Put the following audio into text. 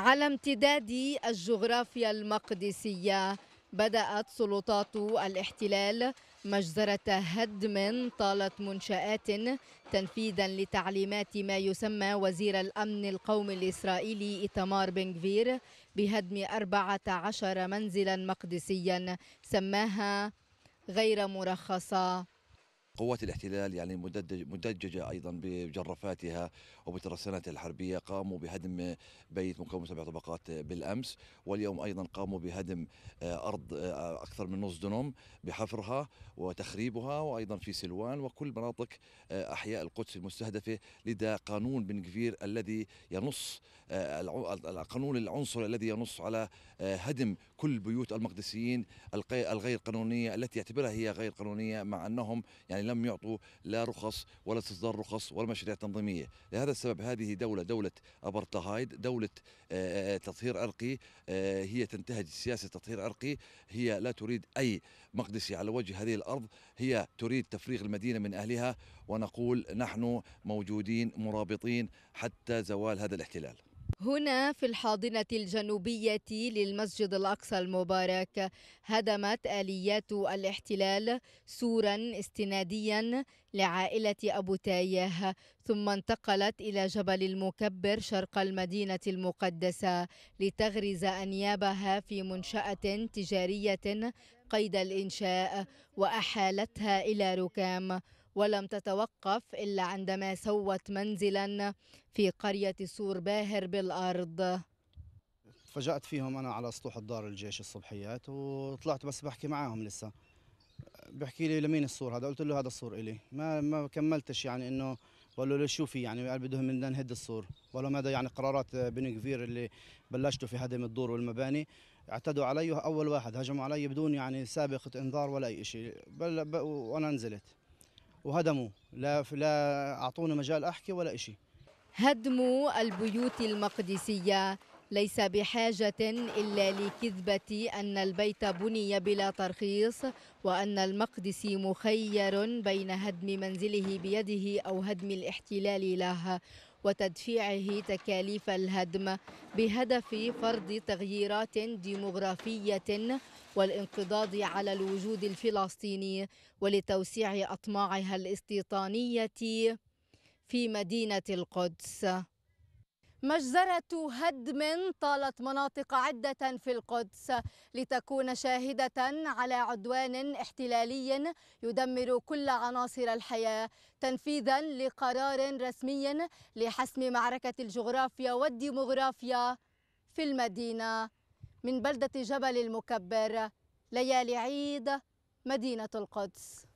على امتداد الجغرافيا المقدسية بدأت سلطات الاحتلال مجزرة هدم طالت منشآت تنفيذا لتعليمات ما يسمى وزير الأمن القومي الإسرائيلي إتمار بنغفير بهدم 14 منزلا مقدسيا سماها غير مرخصة قوات الاحتلال يعني مدججة أيضا بجرافاتها وبترسانتها الحربية قاموا بهدم بيت مكون سبع طبقات بالأمس واليوم أيضا قاموا بهدم أرض أكثر من نص دنم بحفرها وتخريبها وأيضا في سلوان وكل مناطق أحياء القدس المستهدفة لدى قانون بن كفير الذي ينص القانون العنصري الذي ينص على هدم كل بيوت المقدسيين الغير قانونية التي يعتبرها هي غير قانونية مع أنهم يعني لم يعطوا لا رخص ولا استصدار رخص ولا مشاريع تنظيميه، لهذا السبب هذه دوله دوله ابرتهايد، دوله آه، آه، آه، تطهير عرقي هي تنتهج سياسه تطهير عرقي، هي لا تريد اي مقدسي على وجه هذه الارض، هي تريد تفريغ المدينه من اهلها ونقول نحن موجودين مرابطين حتى زوال هذا الاحتلال. هنا في الحاضنة الجنوبية للمسجد الأقصى المبارك هدمت آليات الاحتلال سورا استناديا لعائلة أبو تايه ثم انتقلت إلى جبل المكبر شرق المدينة المقدسة لتغرز أنيابها في منشأة تجارية قيد الإنشاء وأحالتها إلى ركام ولم تتوقف إلا عندما سوت منزلا في قرية سور باهر بالأرض فجأت فيهم أنا على سطوح الدار الجيش الصبحيات وطلعت بس بحكي معاهم لسه بحكي لي لمين السور هذا قلت له هذا السور إلي ما ما كملتش يعني إنه بقول له شو في يعني قال بدهم بدنا نهد السور ولو هذا يعني قرارات بن كفير اللي بلشتوا في هدم الدور والمباني اعتدوا علي اول واحد هجموا علي بدون يعني سابقه انذار ولا اي شيء بل وانا نزلت وهدموا لا لا اعطوني مجال احكي ولا شيء هدم البيوت المقدسيه ليس بحاجة إلا لكذبة أن البيت بني بلا ترخيص وأن المقدس مخير بين هدم منزله بيده أو هدم الاحتلال له وتدفيعه تكاليف الهدم بهدف فرض تغييرات ديمغرافية والانقضاض على الوجود الفلسطيني ولتوسيع أطماعها الاستيطانية في مدينة القدس مجزرة هدم طالت مناطق عدة في القدس لتكون شاهدة على عدوان احتلالي يدمر كل عناصر الحياة تنفيذا لقرار رسمي لحسم معركة الجغرافيا والديمغرافيا في المدينة من بلدة جبل المكبر ليالي عيد مدينة القدس